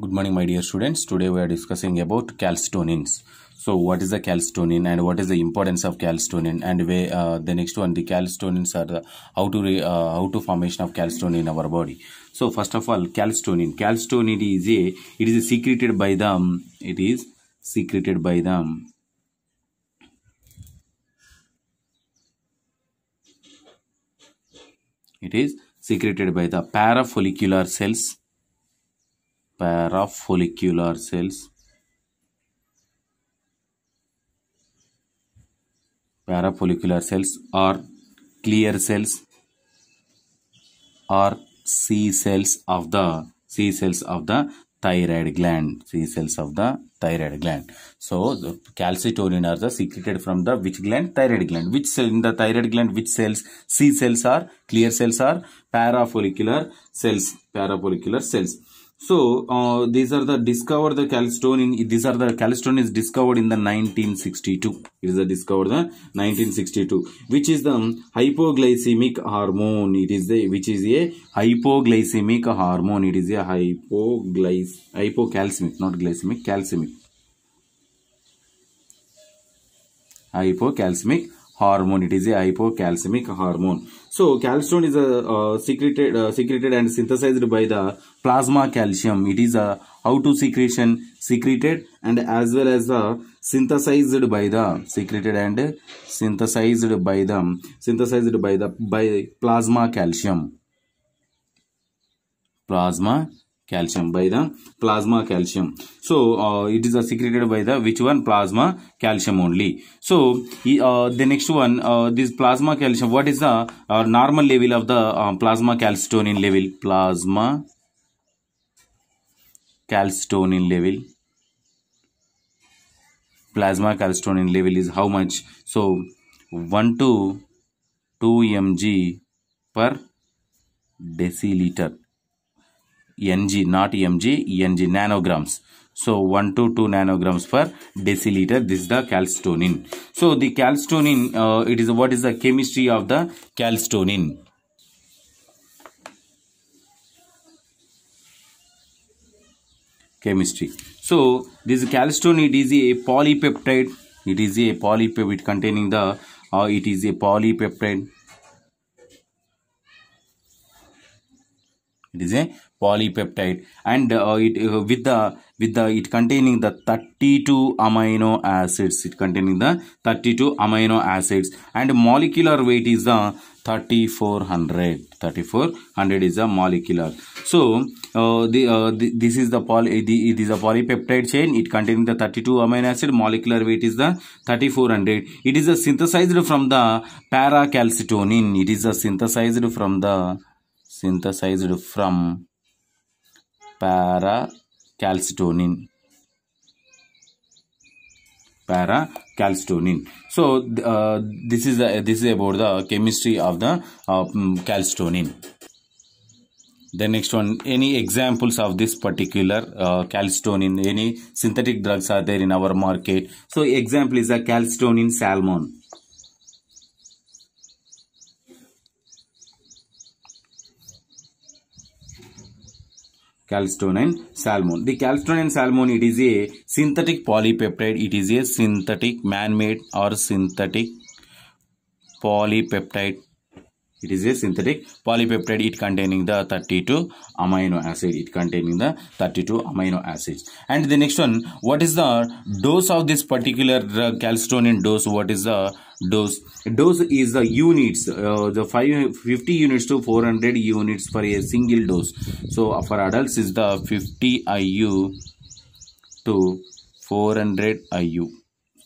good morning my dear students today we are discussing about calcitonins so what is the calcitonin and what is the importance of calcitonin and uh, the next one the calcitonins are the how to re, uh, how to formation of calcitonin in our body so first of all calcitonin calcitonin is a it is secreted by them. Um, it is secreted by them. Um, it is secreted by the parafollicular cells pair of follicular cells parafollicular cells or clear cells or C cells of the C cells of the thyroid gland C cells of the thyroid gland so the calcitonin are the secreted from the which gland thyroid gland which cell in the thyroid gland which cells C cells are clear cells are parafollicular cells parafollicular cells so uh, these are the discover the calcitonin. These are the calcitonin is discovered in the 1962. It is a discovered the 1962, which is the um, hypoglycemic hormone. It is the which is a hypoglycemic hormone. It is a hypoglyc hypocalcemic, not glycemic, calcemic. Hypocalcemic hormone. It is a hypocalcemic hormone. So calcium is a uh, secreted, uh, secreted and synthesized by the plasma calcium. It is a how to secretion secreted and as well as the synthesized by the secreted and synthesized by the synthesized by the by plasma calcium. Plasma calcium by the plasma calcium so uh, it is uh, secreted by the which one plasma calcium only so uh, the next one uh, this plasma calcium what is the uh, normal level of the uh, plasma calcitonin level plasma calcitonin level plasma calcitonin level is how much so 1 to 2 mg per deciliter ng not mg ng nanograms so 1 to 2 nanograms per deciliter this is the calcitonin so the calcitonin uh, it is what is the chemistry of the calcitonin chemistry so this calcitonin is a polypeptide it is a polypeptide containing the uh, it is a polypeptide it is a polypeptide and uh, it uh, with the with the it containing the 32 amino acids it containing the 32 amino acids and molecular weight is the 3400 3400 is a molecular so uh, the, uh, the, this is the poly the, it is a polypeptide chain it contains the 32 amino acid molecular weight is the 3400 it is a synthesized from the paracalcitonin it is a synthesized from the synthesized from paracalcitonin paracalcitonin so uh, this is the this is about the chemistry of the uh, mm, calcitonin the next one any examples of this particular uh, calcitonin any synthetic drugs are there in our market so example is a calcitonin salmon calcitonin salmon the calcitonin salmon it is a synthetic polypeptide it is a synthetic man made or synthetic polypeptide It is a synthetic polypeptide. It containing the 32 amino acid. It containing the 32 amino acids. And the next one, what is the dose of this particular uh, calcitonin dose? What is the dose? Dose is the units, uh, the 50 units to 400 units for a single dose. So uh, for adults is the 50 IU to 400 IU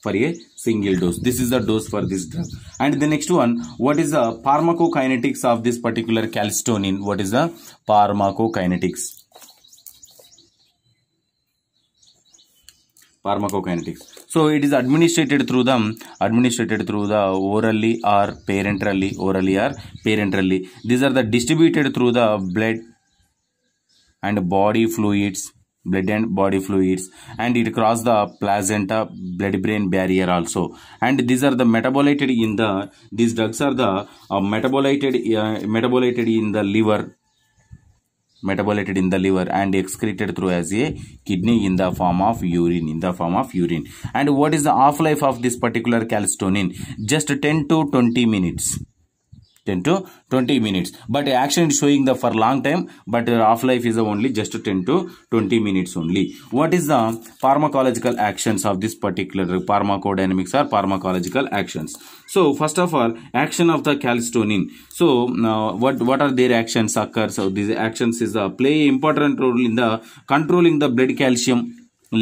for a single dose. This is the dose for this drug. And the next one, what is the pharmacokinetics of this particular calcitonin? What is the pharmacokinetics? pharmacokinetics so it is administered through the administered through the orally or parenterally orally or parenterally these are the distributed through the blood and body fluids blood and body fluids and it cross the placenta blood brain barrier also and these are the metabolized in the these drugs are the uh, metabolited uh, metabolited in the liver Metabolized in the liver and excreted through as a kidney in the form of urine in the form of urine and what is the half life of this particular calcitonin just 10 to 20 minutes 10 to 20 minutes but action is showing the for long time but half life is only just 10 to 20 minutes only what is the pharmacological actions of this particular pharmacodynamics or pharmacological actions so first of all action of the calcitonin so now what what are their actions occur so these actions is a uh, play important role in the controlling the blood calcium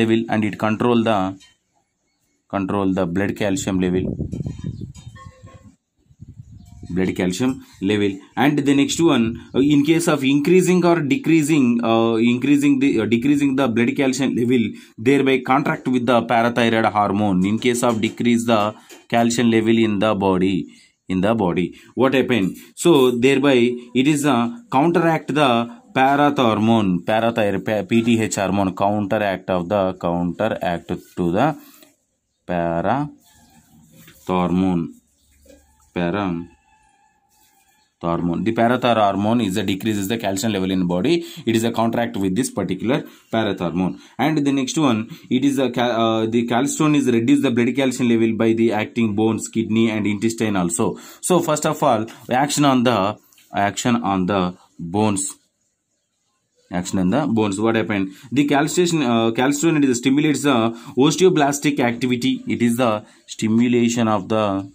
level and it control the control the blood calcium level blood calcium level and the next one in case of increasing और decreasing increasing decreasing the blood calcium level thereby contract with the parathyroid hormone in case of decrease the calcium level in the body in the body what happen so thereby it is the counter act the parathormone parathyroid PT H hormone counter act of the counter act to the parathormone para the hormone. The parathyroid hormone is a decreases the calcium level in body. It is a contract with this particular parathyroid hormone. And the next one, it is a uh, the calcium is reduce the blood calcium level by the acting bones, kidney, and intestine also. So first of all, action on the action on the bones action on the bones what happened the calcium uh, calcium it is stimulates the osteoblastic activity it is the stimulation of the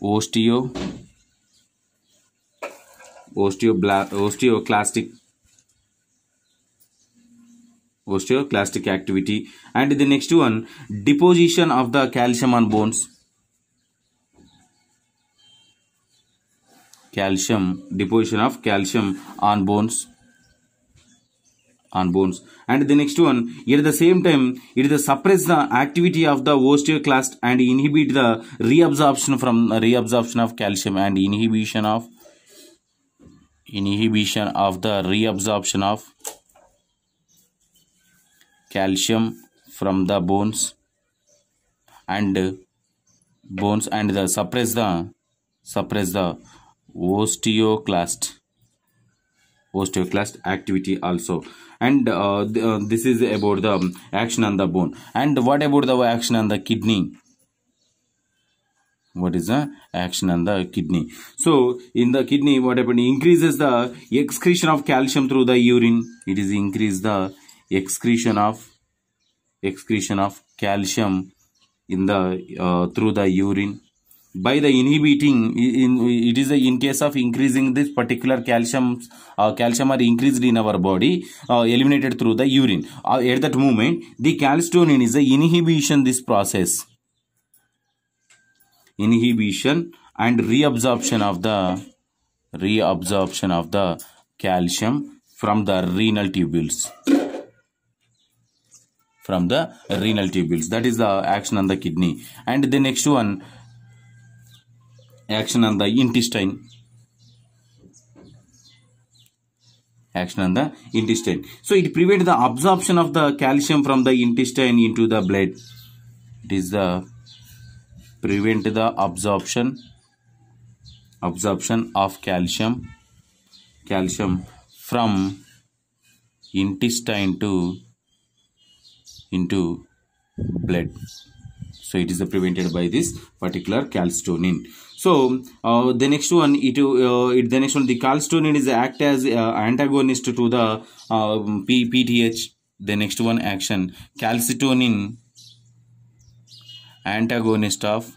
osteo osteoclastic osteoclastic activity and the next one deposition of the calcium on bones calcium deposition of calcium on bones on bones. And the next one, at the same time, it is suppress the activity of the osteoclast and inhibit the reabsorption from reabsorption of calcium and inhibition of inhibition of the reabsorption of calcium from the bones and bones and the suppress the suppress the osteoclast osteoclast activity also and uh, th uh, this is about the um, action on the bone and what about the action on the kidney what is the action on the kidney so in the kidney what happened increases the excretion of calcium through the urine it is increase the excretion of excretion of calcium in the uh, through the urine by the inhibiting in, it is in case of increasing this particular calcium uh, calcium are increased in our body uh, eliminated through the urine uh, at that moment the calcitonin is the inhibition this process inhibition and reabsorption of the reabsorption of the calcium from the renal tubules from the renal tubules that is the action on the kidney and the next one action on the intestine action on the intestine so it prevents the absorption of the calcium from the intestine into the blood it is the prevent the absorption absorption of calcium calcium from intestine to into blood so it is prevented by this particular calcitonin so uh, the next one, it, uh, it the next one, the calcitonin is act as uh, antagonist to the um, P PTH. The next one action, calcitonin antagonist of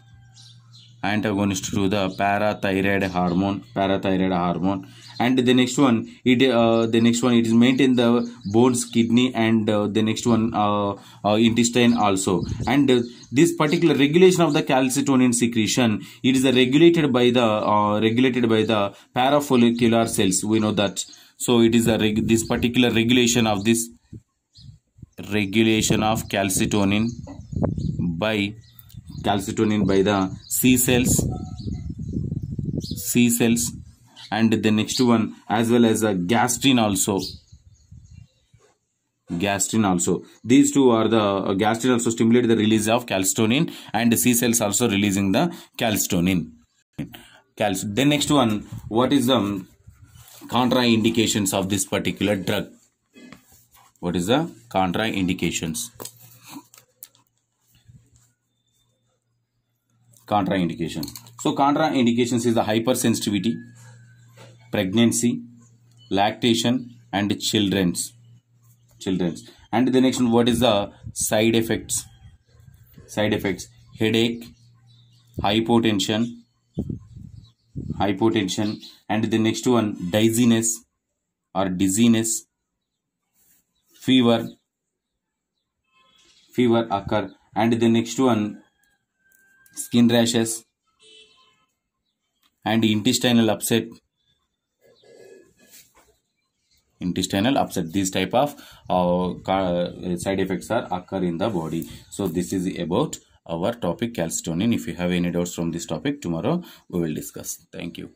antagonist to the parathyroid hormone, parathyroid hormone and the next one it uh, the next one it is maintain the bones kidney and uh, the next one uh, uh intestine also and uh, this particular regulation of the calcitonin secretion it is regulated by the uh, regulated by the parafollicular cells we know that so it is a this particular regulation of this regulation of calcitonin by calcitonin by the c cells c cells and the next one as well as a uh, gastrin also gastrin also these two are the uh, gastrin also stimulate the release of calcitonin and c cells also releasing the calcitonin Cal then next one what is the um, contraindications of this particular drug what is the contraindications contraindication so contraindications is the hypersensitivity pregnancy, lactation and children's. Children's. And the next one, what is the side effects? Side effects, headache, hypotension, hypotension and the next one dizziness or dizziness, fever, fever occur and the next one skin rashes and intestinal upset intestinal upset these type of uh, uh, side effects are occur in the body so this is about our topic calcitonin if you have any doubts from this topic tomorrow we will discuss thank you